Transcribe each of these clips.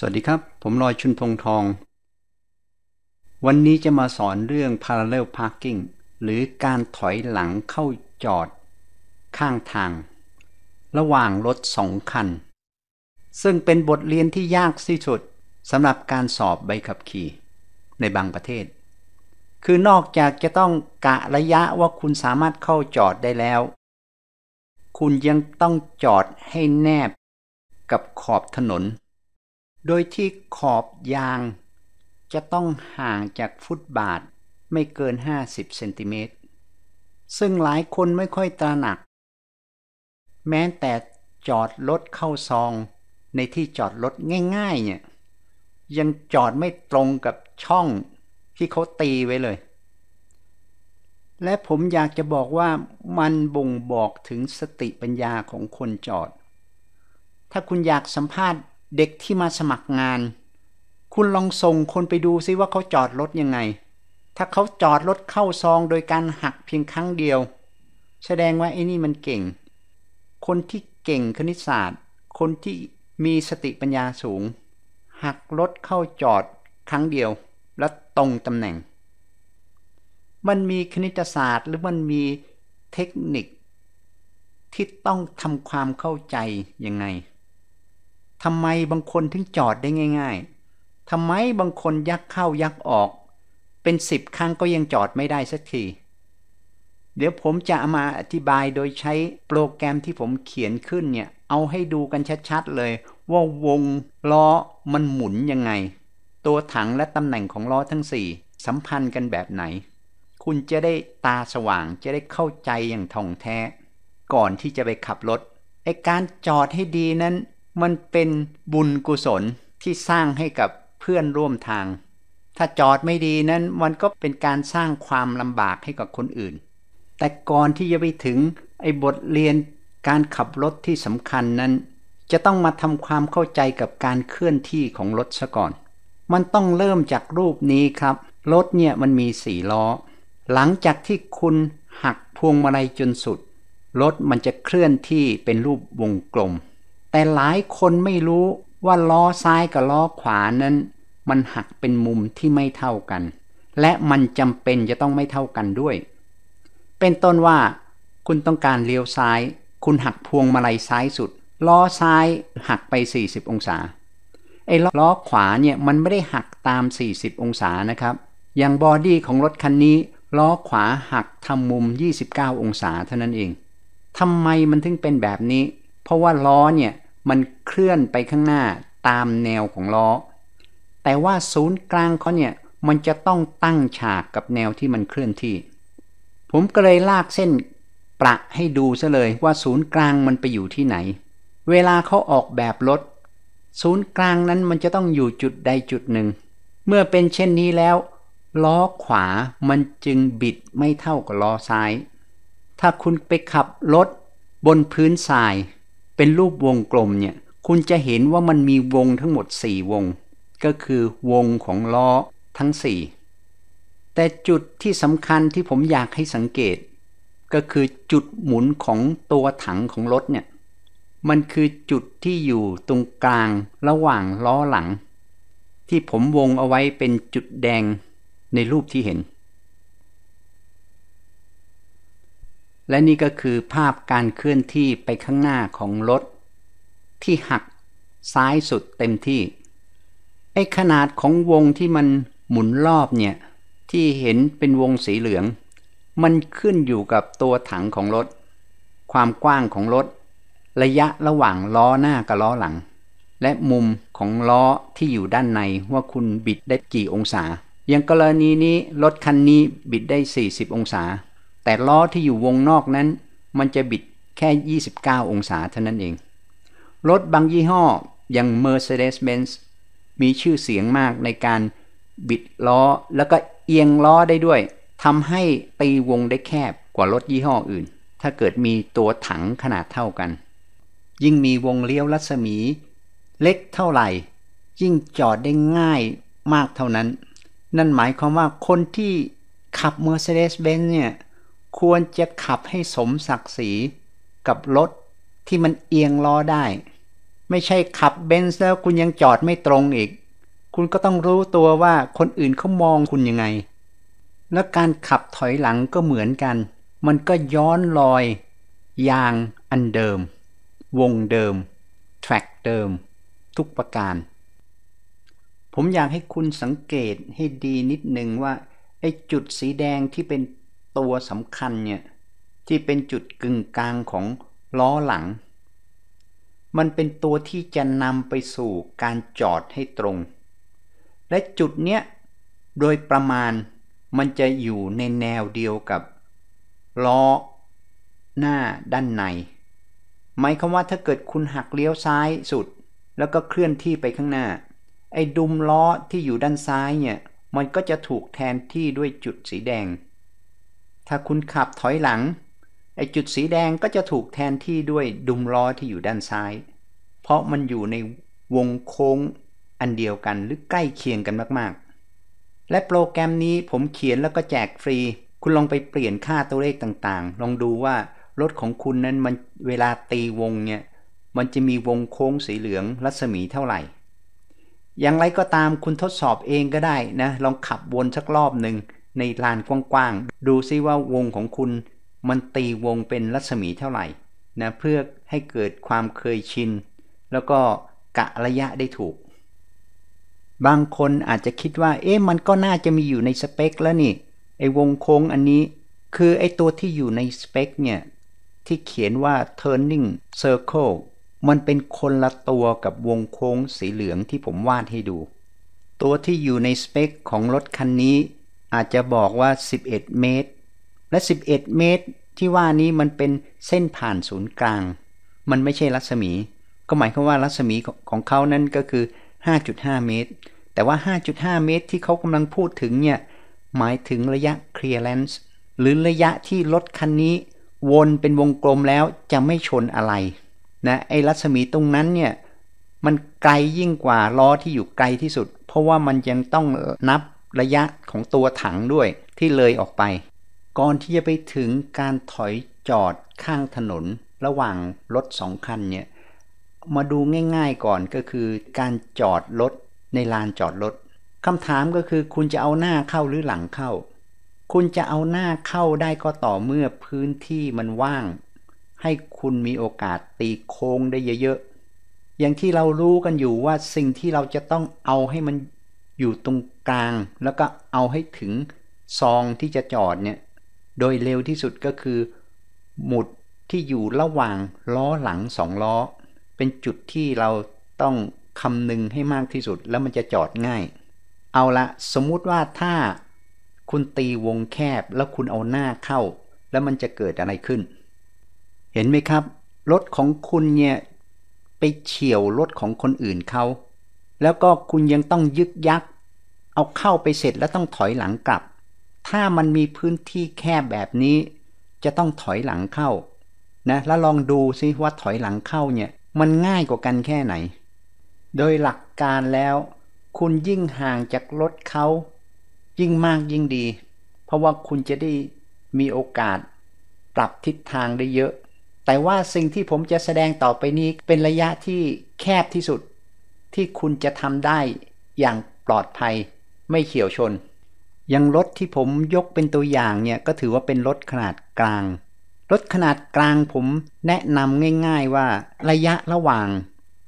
สวัสดีครับ ผมลอยชุนพงทอง วันนี้จะมาสอนเรื่อง parallel parking หรือการถอยหลังเข้าจอด ข้างทาง ระหว่างรถสองคัน ซึ่งเป็นบทเรียนที่ยากที่สุดสำหรับการสอบใบขับขี่ ในบางประเทศ คือนอกจากจะต้องกะระยะว่าคุณสามารถเข้าจอดได้แล้ว คุณยังต้องจอดให้แนบ กับขอบถนนโดยที่ขอบยางจะต้องห่างจากฟุตบาทไม่เกิน 50เซนติเมตรซึ่งหลายคนไม่ค่อยตระหนัก แม้แต่จอดรถเข้าซองในที่จอดรถง่ายๆเนี่ยยังจอดไม่ตรงกับช่องที่เขาตีไว้เลย และผมอยากจะบอกว่ามันบ่งบอกถึงสติปัญญาของคนจอด ถ้าคุณอยากสัมภาษณ์เด็กที่มาสมัครงาน คุณลองส่งคนไปดูซิ ว่าเขาจอดรถยังไง ถ้าเขาจอดรถเข้าซองโดยการหักเพียงครั้งเดียว แสดงว่าไอ้นี่มันเก่ง คนที่เก่งคณิตศาสตร์ คนที่มีสติปัญญาสูงหักรถเข้าจอดครั้งเดียวและตรงตำแหน่ง มันมีคณิตศาสตร์ หรือมันมีเทคนิค ที่ต้องทำความเข้าใจ ยังไงทำไมบางคนถึงจอดได้ง่าย ๆ ทำไมบางคนยักเข้ายักออก เป็นสิบครั้งก็ยังจอดไม่ได้สักที เดี๋ยวผมจะมาอธิบายโดยใช้โปรแกรมที่ผมเขียนขึ้นเนี่ย เอาให้ดูกันชัดๆเลย ว่าวงล้อมันหมุนยังไง ตัวถังและตำแหน่งของล้อทั้งสี่สัมพันธ์กันแบบไหน คุณจะได้ตาสว่างจะได้เข้าใจอย่างท่องแท้ ก่อนที่จะไปขับรถไอการจอดให้ดีนั้นมันเป็นบุญกุศลที่สร้างให้กับเพื่อนร่วมทาง ถ้าจอดไม่ดีนั้นมันก็เป็นการสร้างความลำบากให้กับคนอื่น แต่ก่อนที่จะไปถึงไอ้บทเรียนการขับรถที่สำคัญนั้น จะต้องมาทำความเข้าใจกับการเคลื่อนที่ของรถซะก่อน มันต้องเริ่มจากรูปนี้ครับ รถเนี่ยมันมีสี่ล้อ หลังจากที่คุณหักพวงมาลัยจนสุด รถมันจะเคลื่อนที่เป็นรูปวงกลมแต่หลายคนไม่รู้ว่าล้อซ้ายกับล้อขวานั้น มันหักเป็นมุมที่ไม่เท่ากัน และมันจำเป็นจะต้องไม่เท่ากันด้วย เป็นต้นว่าคุณต้องการเลี้ยวซ้าย คุณหักพวงมาลัยซ้ายสุด ล้อซ้ายหักไป 40 องศาไอ้ล้อขวาเนี่ยมันไม่ได้หักตาม 40 องศานะครับ อย่างบอดี้ของรถคันนี้ล้อขวาหักทำมุม 29 องศาเท่านั้นเองทำไมมันถึงเป็นแบบนี้ เพราะว่าล้อเนี่ยมันเคลื่อนไปข้างหน้าตามแนวของล้อ แต่ว่าศูนย์กลางเขาเนี่ยมันจะต้องตั้งฉากกับแนวที่มันเคลื่อนที่ ผมก็เลยลากเส้นประให้ดูซะเลยว่าศูนย์กลางมันไปอยู่ที่ไหน เวลาเขาออกแบบรถศูนย์กลางนั้นมันจะต้องอยู่จุดใดจุดหนึ่ง เมื่อเป็นเช่นนี้แล้ว ล้อขวามันจึงบิดไม่เท่ากับล้อซ้าย ถ้าคุณไปขับรถบนพื้นทรายเป็นรูปวงกลมเนี่ย คุณจะเห็นว่ามันมีวงทั้งหมด 4 วง ก็คือวงของล้อทั้ง 4 แต่จุดที่สำคัญที่ผมอยากให้สังเกต ก็คือจุดหมุนของตัวถังของรถเนี่ย มันคือจุดที่อยู่ตรงกลางระหว่างล้อหลัง ที่ผมวงเอาไว้เป็นจุดแดงในรูปที่เห็นและนี่ก็คือภาพการเคลื่อนที่ไปข้างหน้าของรถที่หักซ้ายสุดเต็มที่ ไอ้ขนาดของวงที่มันหมุนรอบเนี่ย ที่เห็นเป็นวงสีเหลือง มันขึ้นอยู่กับตัวถังของรถความกว้างของรถระยะระหว่างล้อหน้ากับล้อหลัง และมุมของล้อที่อยู่ด้านในว่าคุณบิดได้กี่องศาอย่างกรณีนี้รถคันนี้บิดได้ 40 องศาแต่ล้อที่อยู่วงนอกนั้น มันจะบิดแค่ 29 องศาเท่านั้นเอง รถบางยี่ห้ออย่าง Mercedes-Benz มีชื่อเสียงมากในการบิดล้อแล้วก็เอียงล้อได้ด้วยทำให้ตีวงได้แคบกว่ารถยี่ห้ออื่น ถ้าเกิดมีตัวถังขนาดเท่ากัน ยิ่งมีวงเลี้ยวรัศมีเล็กเท่าไหร่ ยิ่งจอดได้ง่ายมากเท่านั้น นั่นหมายความว่าคนที่ขับ Mercedes-Benz เนี่ยควรจะขับให้สมศักดิ์ศรีกับรถที่มันเอียงล้อได้ ไม่ใช่ขับเบนซ์แล้วคุณยังจอดไม่ตรงอีก คุณก็ต้องรู้ตัวว่าคนอื่นเขามองคุณยังไง และการขับถอยหลังก็เหมือนกัน มันก็ย้อนลอยยางอันเดิม วงเดิมแทร็กเดิม ทุกประการ ผมอยากให้คุณสังเกตให้ดีนิดหนึ่งว่าไอ้จุดสีแดงที่เป็นตัวสำคัญเนี่ยที่เป็นจุดกึ่งกลางของ ล้อหลัง มันเป็นตัวที่จะนำไปสู่การจอดให้ตรง และจุดเนี้ยโดยประมาณมันจะอยู่ในแนวเดียวกับ ล้อ หน้าด้านใน หมายความว่าถ้าเกิดคุณหักเลี้ยวซ้ายสุด แล้วก็เคลื่อนที่ไปข้างหน้า ไอ้ ดุม ล้อ ที่อยู่ด้านซ้ายเนี่ยมันก็จะถูกแทนที่ด้วยจุดสีแดงถ้าคุณขับถอยหลังไอจุดสีแดงก็จะถูกแทนที่ด้วยดุมล้อที่อยู่ด้านซ้าย เพราะมันอยู่ในวงโค้งอันเดียวกันหรือใกล้เคียงกันมากๆ และโปรแกรมนี้ผมเขียนแล้วก็แจกฟรี คุณลองไปเปลี่ยนค่าตัวเลขต่างๆ ลองดูว่า รถของคุณนั้นมันเวลาตีวงเนี่ย มันจะมีวงโค้งสีเหลืองรัศมีเท่าไหร่ อย่างไรก็ตามคุณทดสอบเองก็ได้นะลองขับวนสักรอบหนึ่งในลานกว้างๆ ดูซิว่าวงของคุณ มันตีวงเป็นรัศมีเท่าไหร่นะเพื่อให้เกิดความเคยชิน แล้วก็กะระยะได้ถูก บางคนอาจจะคิดว่า เอ๊ะมันก็น่าจะมีอยู่ในสเปค แล้วนี่ ไอ้วงโค้งอันนี้ คือไอ้ตัวที่อยู่ในสเปคเนี่ย ที่เขียนว่า turning circle มันเป็นคนละตัวกับวงโค้งสีเหลืองที่ผมวาดให้ดู ตัวที่อยู่ในสเปคของรถคันนี้อาจจะบอกว่า 11 เมตร และ 11 เมตร ที่ว่านี้มันเป็นเส้นผ่านศูนย์กลาง มันไม่ใช่รัศมี ก็หมายความว่ารัศมีของเขานั้นก็คือ 5.5 เมตร แต่ว่า 5.5 เมตรที่เขากำลังพูดถึงเนี่ยหมายถึงระยะ clearance หรือระยะที่รถคันนี้วนเป็นวงกลมแล้วจะไม่ชนอะไรนะไอ้รัศมีตรงนั้นเนี่ยมันไกลยิ่งกว่าล้อที่อยู่ไกลที่สุด เพราะว่ามันยังต้องนับระยะของตัวถังด้วยที่เลยออกไป ก่อนที่จะไปถึงการถอยจอดข้างถนนระหว่างรถสองคันเนี่ยมาดูง่ายๆก่อนก็คือการจอดรถในลานจอดรถคำถามก็คือคุณจะเอาหน้าเข้าหรือหลังเข้า คุณจะเอาหน้าเข้าได้ก็ต่อเมื่อพื้นที่มันว่าง ให้คุณมีโอกาสตีโค้งได้เยอะๆอย่างที่เรารู้กันอยู่ว่าสิ่งที่เราจะต้องเอาให้มันอยู่ตรงกลางแล้วก็เอาให้ถึงซองที่จะจอดเนี่ยโดยเร็วที่สุดก็คือหมุดที่อยู่ระหว่างล้อหลังสองล้อ เป็นจุดที่เราต้องคำนึงให้มากที่สุดแล้วมันจะจอดง่าย เอาละสมมุติว่าถ้าคุณตีวงแคบแล้วคุณเอาหน้าเข้าแล้วมันจะเกิดอะไรขึ้น เห็นไหมครับรถของคุณเนี่ยไปเฉียวรถของคนอื่นเขาแล้วก็คุณยังต้องยึกยัก เอาเข้าไปเสร็จแล้วต้องถอยหลังกลับ ถ้ามันมีพื้นที่แคบแบบนี้ จะต้องถอยหลังเข้านะ แล้วลองดูซิว่าถอยหลังเข้าเนี่ยมันง่ายกว่ากันแค่ไหน โดยหลักการแล้ว คุณยิ่งห่างจากรถเขา ยิ่งมากยิ่งดี เพราะว่าคุณจะได้มีโอกาส ปรับทิศทางได้เยอะ แต่ว่าสิ่งที่ผมจะแสดงต่อไปนี้เป็นระยะที่แคบที่สุดที่คุณจะทำได้อย่างปลอดภัยไม่เฉียวชน ยังรถที่ผมยกเป็นตัวอย่างเนี่ย ก็ถือว่าเป็นรถขนาดกลาง รถขนาดกลางผมแนะนำง่ายๆว่าระยะระหว่าง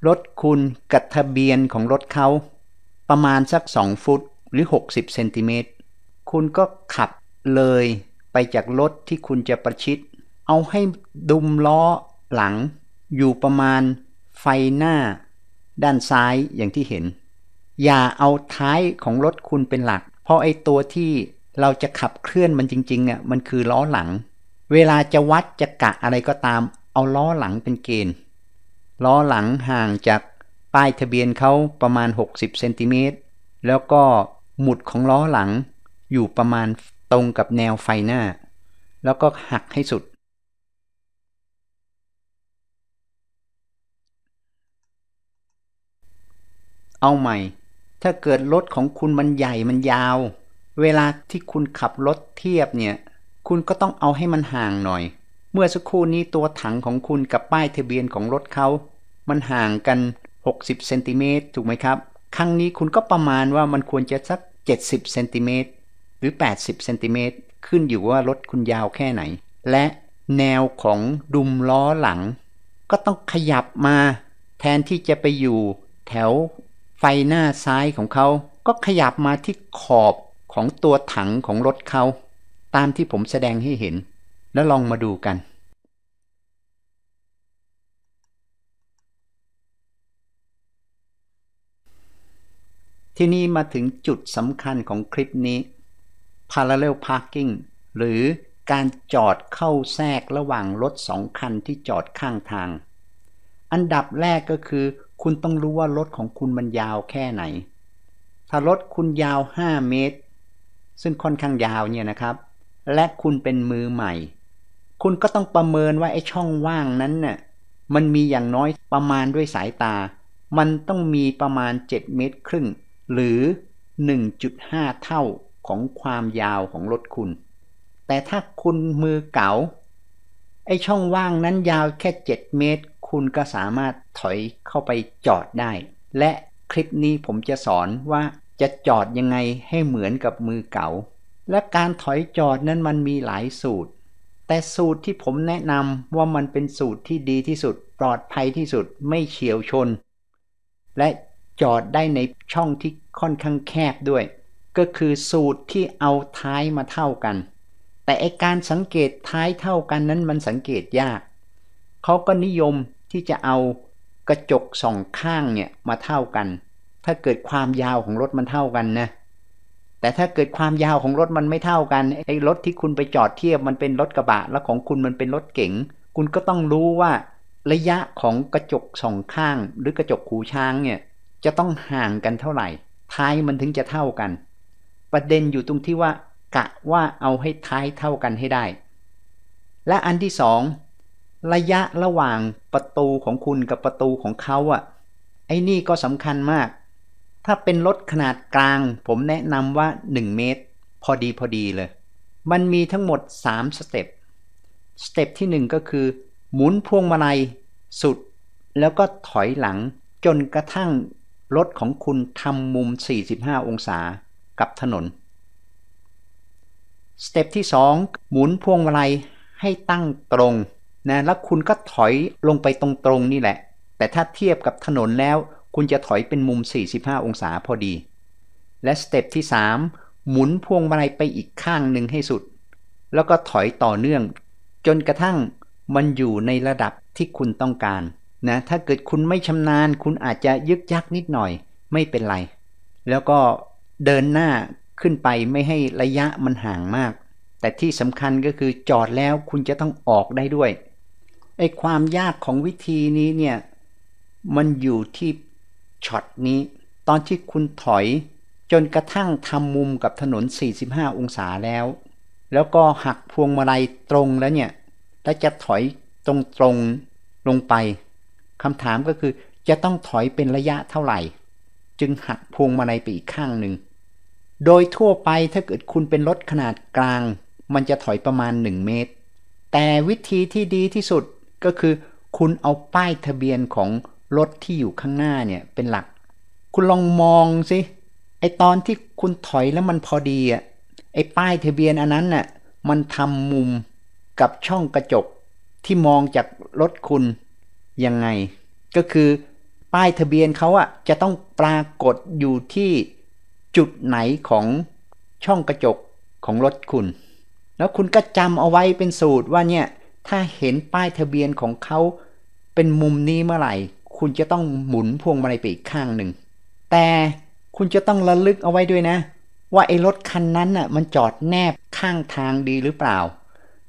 รถคุณกับทะเบียนของรถเขา ประมาณสัก 2 ฟุตหรือ60เซนติเมตรคุณก็ขับเลยไปจากรถที่คุณจะประชิด เอาให้ดุมล้อหลัง อยู่ประมาณไฟหน้าด้านซ้ายอย่างที่เห็น อย่าเอาท้ายของรถคุณเป็นหลัก เพราะไอ้ตัวที่เราจะขับเคลื่อนมันจริงๆอ่ะมันคือล้อหลัง เวลาจะวัดจะกะอะไรก็ตาม เอาล้อหลังเป็นเกณฑ์ ล้อหลังห่างจากป้ายทะเบียนเขาประมาณ 60เซนติเมตรแล้วก็หมุดของล้อหลังอยู่ประมาณตรงกับแนวไฟหน้า แล้วก็หักให้สุดเอาใหม่ ถ้าเกิดรถของคุณมันใหญ่มันยาว เวลาที่คุณขับรถเทียบเนี่ย คุณก็ต้องเอาให้มันห่างหน่อย เมื่อสักครู่นี้ตัวถังของคุณกับป้ายทะเบียนของรถเขา มันห่างกัน60เซนติเมตรถูกไหมครับ ครั้งนี้คุณก็ประมาณว่ามันควรจะสัก70เซนติเมตรหรือ80เซนติเมตรขึ้นอยู่ว่ารถคุณยาวแค่ไหน และแนวของดุมล้อหลัง ก็ต้องขยับมาแทนที่จะไปอยู่แถวไฟหน้าซ้ายของเขาก็ขยับมาที่ขอบของตัวถังของรถเขาตามที่ผมแสดงให้เห็น แล้วลองมาดูกัน ที่นี่มาถึงจุดสำคัญของคลิปนี้ parallel parking หรือการจอดเข้าแทรกระหว่างรถสองคันที่จอดข้างทาง อันดับแรกก็คือคุณต้องรู้ว่ารถของคุณมันยาวแค่ไหน ถ้ารถคุณยาว 5 เมตร ซึ่งค่อนข้างยาวเนี่ยนะครับ และคุณเป็นมือใหม่ คุณก็ต้องประเมินว่าไอ้ช่องว่างนั้นน่ะมันมีอย่างน้อยประมาณด้วยสายตา มันต้องมีประมาณ 7 เมตร ครึ่ง หรือ 1.5 เท่าของความยาวของรถคุณ แต่ถ้าคุณมือเก่าไอ้ช่องว่างนั้นยาวแค่ 7 เมตร คุณก็สามารถถอยเข้าไปจอดได้ และคลิปนี้ผมจะสอนว่าจะจอดยังไงให้เหมือนกับมือเก่า และการถอยจอดนั้นมันมีหลายสูตร แต่สูตรที่ผมแนะนำว่ามันเป็นสูตรที่ดีที่สุดปลอดภัยที่สุดไม่เฉียวชน และจอดได้ในช่องที่ค่อนข้างแคบด้วย ก็คือสูตรที่เอาท้ายมาเท่ากัน แต่ไอการสังเกตท้ายเท่ากันนั้นมันสังเกตยาก เขาก็นิยมที่จะเอากระจกสองข้างเนี่ยมาเท่ากัน ถ้าเกิดความยาวของรถมันเท่ากันนะ แต่ถ้าเกิดความยาวของรถมันไม่เท่ากัน ไอ้รถที่คุณไปจอดเทียบมันเป็นรถกระบะแล้วของคุณมันเป็นรถเก๋ง คุณก็ต้องรู้ว่า ระยะของกระจกสองข้างหรือกระจกขูช้างเนี่ยจะต้องห่างกันเท่าไหร่ ท้ายมันถึงจะเท่ากัน ประเด็นอยู่ตรงที่ว่ากะว่าเอาให้ท้ายเท่ากันให้ได้ และอันที่สองระยะระหว่างประตูของคุณกับประตูของเขาอะ่ะ ไอ้นี่ก็สำคัญมาก ถ้าเป็นรถขนาดกลาง ผมแนะนำว่า 1 เมตร พอดีพอดีเลย มันมีทั้งหมด 3 สเต็ป สเต็ปที่ 1 ก็คือ หมุนพวงมาลัย สุด แล้วก็ถอยหลังจนกระทั่ง รถของคุณทำมุม 45 องศากับถนน สเต็ปที่ 2 หมุนพวงมาลัยให้ตั้งตรงนะแล้วคุณก็ถอยลงไปตรงๆ นี่แหละ แต่ถ้าเทียบกับถนนแล้วคุณจะถอยเป็นมุม 45 องศาพอดี และสเต็ปที่3 หมุนพวงมาลัยไปอีกข้างหนึ่งให้สุด แล้วก็ถอยต่อเนื่อง จนกระทั่งมันอยู่ในระดับที่คุณต้องการนะถ้าเกิดคุณไม่ชำนาญ คุณอาจจะยึกยักนิดหน่อยไม่เป็นไร แล้วก็เดินหน้าขึ้นไปไม่ให้ระยะมันห่างมาก แต่ที่สำคัญก็คือจอดแล้วคุณจะต้องออกได้ด้วยไอ้ความยากของวิธีนี้เนี่ย มันอยู่ที่ช็อตนี้ ตอนที่คุณถอยจนกระทั่งทำมุมกับถนน 45 องศาแล้ว แล้วก็หักพวงมาลัยตรงแล้วเนี่ยแล้วจะถอยตรงตรงลงไปคำถามก็คือจะต้องถอยเป็นระยะเท่าไหร่ จึงหักพวงมาลัยไปอีกข้างหนึ่งโดยทั่วไปถ้าเกิดคุณเป็นรถขนาดกลาง มันจะถอยประมาณ 1 เมตร แต่วิธีที่ดีที่สุดก็คือคุณเอาป้ายทะเบียนของรถที่อยู่ข้างหน้าเนี่ยเป็นหลัก คุณลองมองสิไอตอนที่คุณถอยแล้วมันพอดีอ่ะไอป้ายทะเบียนอันนั้นน่ะมันทำมุมกับช่องกระจกที่มองจากรถคุณยังไง ก็คือป้ายทะเบียนเขาอ่ะจะต้องปรากฏอยู่ที่จุดไหนของช่องกระจกของรถคุณ แล้วคุณก็จำเอาไว้เป็นสูตรว่าเนี่ยถ้าเห็นป้ายทะเบียนของเขาเป็นมุมนี้เมื่อไหร่ คุณจะต้องหมุนพวงมาลัยไปอีกข้างหนึ่งแต่คุณจะต้องระลึกเอาไว้ด้วยนะ ว่าไอ้รถคันนั้นน่ะมันจอดแนบข้างทางดีหรือเปล่า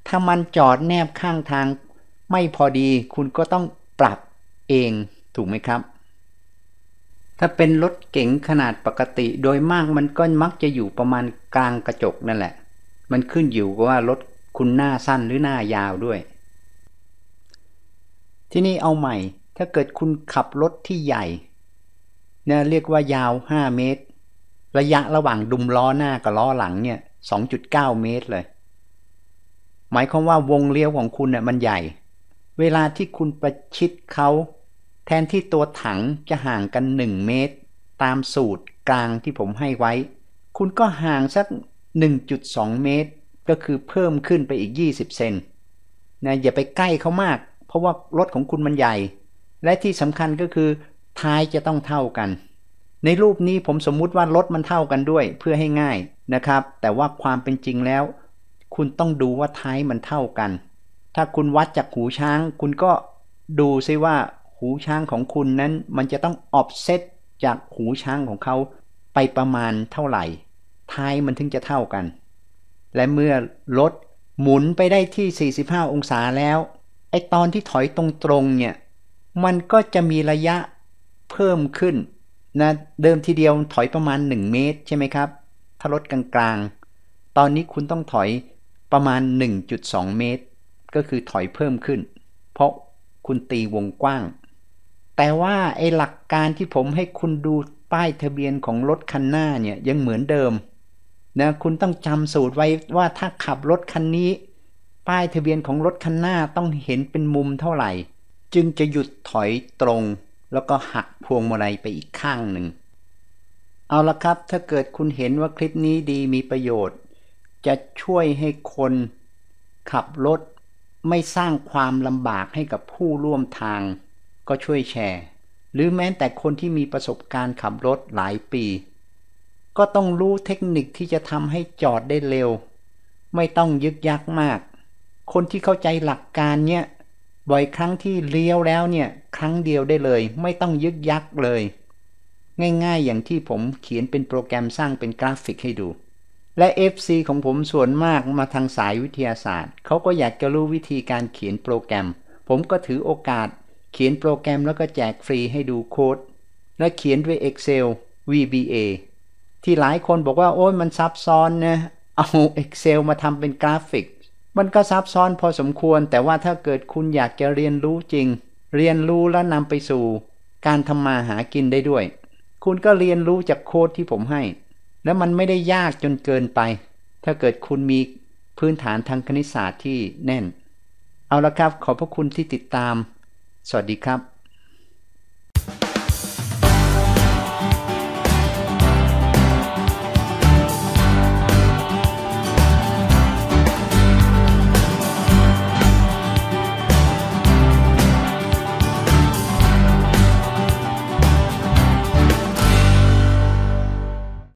ถ้ามันจอดแนบข้างทาง ไม่พอดีคุณก็ต้องปรับเองถูกไหมครับ ถ้าเป็นรถเก๋งขนาดปกติ โดยมากมันก็มักจะอยู่ประมาณกลางกระจกนั่นแหละ มันขึ้นอยู่กับว่ารถคุณหน้าสั้นหรือหน้ายาวด้วย ที่นี่เอาใหม่ ถ้าเกิดคุณขับรถที่ใหญ่เนี่ยเรียกว่ายาว 5 เมตร ระยะระหว่างดุมล้อหน้ากับล้อหลังเนี่ย2.9 เมตรเลย หมายความว่าวงเลี้ยวของคุณเนี่ยมันใหญ่ เวลาที่คุณประชิดเขา แทนที่ตัวถังจะห่างกัน 1 เมตร ตามสูตรกลางที่ผมให้ไว้ คุณก็ห่างสัก1.2 เมตรก็คือเพิ่มขึ้นไปอีก20เซนนะอย่าไปใกล้เขามาก เพราะว่ารถของคุณมันใหญ่ และที่สำคัญก็คือท้ายจะต้องเท่ากัน ในรูปนี้ผมสมมุติว่ารถมันเท่ากันด้วยเพื่อให้ง่ายนะครับ แต่ว่าความเป็นจริงแล้วคุณต้องดูว่าท้ายมันเท่ากัน ถ้าคุณวัดจากหูช้าง คุณก็ดูซิว่าหูช้างของคุณนั้นมันจะต้องออฟเซตจากหูช้างของเขาไปประมาณเท่าไหร่ท้ายมันถึงจะเท่ากันและเมื่อรถหมุนไปได้ที่ 45 องศาแล้ว ไอตอนที่ถอยตรงตรงเนี่ย มันก็จะมีระยะเพิ่มขึ้นนะเดิมทีเดียวถอยประมาณ 1 เมตรใช่ไหมครับ ถ้ารถกลางๆ ตอนนี้คุณต้องถอยประมาณ 1.2 เมตร ก็คือถอยเพิ่มขึ้น เพราะคุณตีวงกว้าง แต่ว่าไอหลักการที่ผมให้คุณดูป้ายทะเบียนของรถคันหน้าเนี่ยยังเหมือนเดิมนะคุณต้องจำสูตรไว้ว่าถ้าขับรถคันนี้ป้ายทะเบียนของรถคันหน้าต้องเห็นเป็นมุมเท่าไหร่ จึงจะหยุดถอยตรง แล้วก็หักพวงมาลัยไปอีกข้างหนึ่ง เอาละครับถ้าเกิดคุณเห็นว่าคลิปนี้ดีมีประโยชน์ จะช่วยให้คนขับรถไม่สร้างความลำบากให้กับผู้ร่วมทาง ก็ช่วยแชร์ หรือแม้แต่คนที่มีประสบการณ์ขับรถหลายปีก็ต้องรู้เทคนิคที่จะทำให้จอดได้เร็ว ไม่ต้องยึกยักมาก คนที่เข้าใจหลักการเนี่ยบ่อยครั้งที่เลี้ยวแล้วเนี่ยครั้งเดียวได้เลย ไม่ต้องยึกยักเลย ง่ายๆอย่างที่ผมเขียนเป็นโปรแกรมสร้างเป็นกราฟิกให้ดู และ FC ของผมส่วนมากมาทางสายวิทยาศาสตร์ เขาก็อยากจะรู้วิธีการเขียนโปรแกรม ผมก็ถือโอกาส เขียนโปรแกรมแล้วก็แจกฟรีให้ดูโค้ด และเขียนด้วย Excel VBA ที่หลายคนบอกว่า โอ้ยมันซับซ้อนนะเอา Excel มาทำเป็นกราฟิก มันก็ซับซ้อนพอสมควร แต่ว่าถ้าเกิดคุณอยากจะเรียนรู้จริง เรียนรู้แล้วนำไปสู่การทำมาหากินได้ด้วย คุณก็เรียนรู้จากโค้ดที่ผมให้ แล้วมันไม่ได้ยากจนเกินไป ถ้าเกิดคุณมีพื้นฐานทางคณิตศาสตร์ที่แน่น เอาละครับขอบพระคุณที่ติดตาม สวัสดีครับ